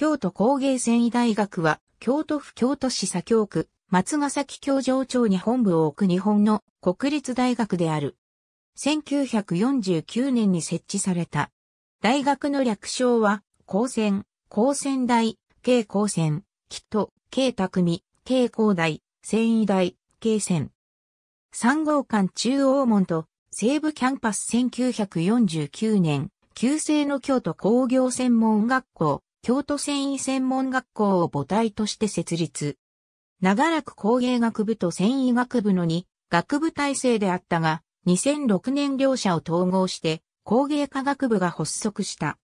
京都工芸繊維大学は、京都府京都市左京区、松ヶ崎京城町に本部を置く日本の国立大学である。1949年に設置された。大学の略称は、高専、高専大、慶高専、きっと、慶匠、慶工大、繊維大、慶専。3号館中央門と西部キャンパス1949年、旧制の京都工業専門学校、京都繊維専門学校を母体として設立。長らく工芸学部と繊維学部の2学部体制であったが、2006年両者を統合して工芸科学部が発足した。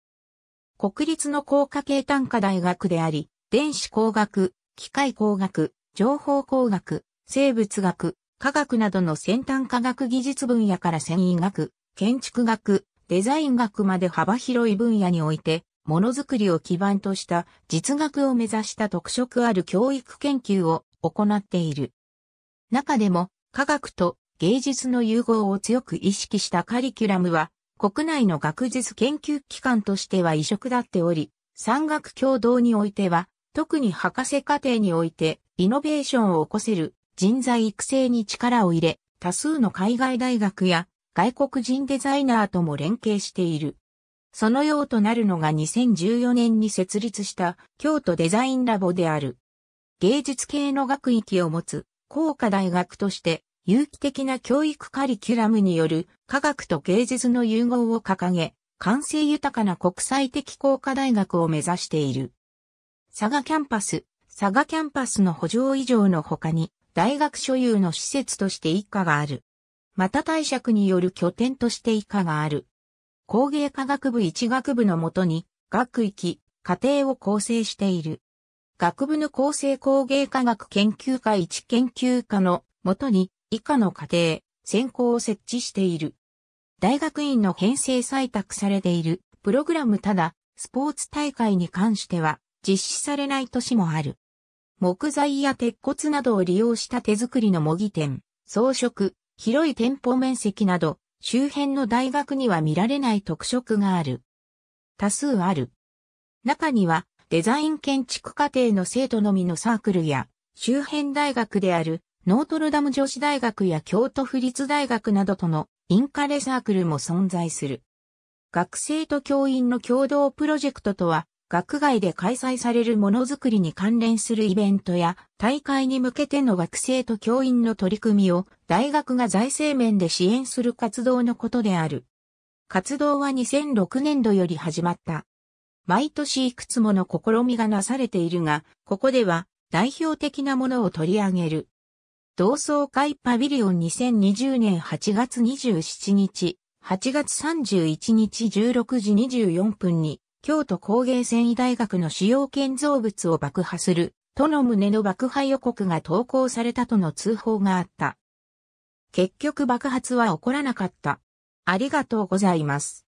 国立の工科系単科大学であり、電子工学、機械工学、情報工学、生物学、科学などの先端科学技術分野から繊維学、建築学、デザイン学まで幅広い分野においてものづくりを基盤とした実学を目指した特色ある教育研究を行っている。中でも科学と芸術の融合を強く意識したカリキュラムは国内の学術研究機関としては異色だっており、産学共同においては特に博士課程においてイノベーションを起こせる人材育成に力を入れ、多数の海外大学や外国人デザイナーとも連携している。そのようとなるのが2014年に設立した京都デザインラボである。芸術系の学域を持つ工科大学として有機的な教育カリキュラムによる科学と芸術の融合を掲げ、完成豊かな国際的工科大学を目指している。佐賀キャンパス、佐賀キャンパスの補助以上の他に大学所有の施設として一家がある。また貸借による拠点として以下がある。工芸科学部1学部のもとに、学域、家庭を構成している。学部の構成工芸科学研究科1研究科のもとに、以下の家庭、専攻を設置している。大学院の編成採択されている、プログラムただ、スポーツ大会に関しては、実施されない年もある。木材や鉄骨などを利用した手作りの模擬店、装飾、広い店舗面積など、周辺の大学には見られない特色がある。多数ある。中には、デザイン建築課程の生徒のみのサークルや、周辺大学である、ノートルダム女子大学や京都府立大学などとのインカレサークルも存在する。学生と教員の共同プロジェクトとは学外で開催されるものづくりに関連するイベントや大会に向けての学生と教員の取り組みを大学が財政面で支援する活動のことである。活動は2006年度より始まった。毎年いくつもの試みがなされているが、ここでは代表的なものを取り上げる。同窓会パビリオン2020年8月27日、8月31日16時24分に京都工芸繊維大学の使用建造物を爆破する、との旨の爆破予告が投稿されたとの通報があった。結局爆発は起こらなかった。ありがとうございます。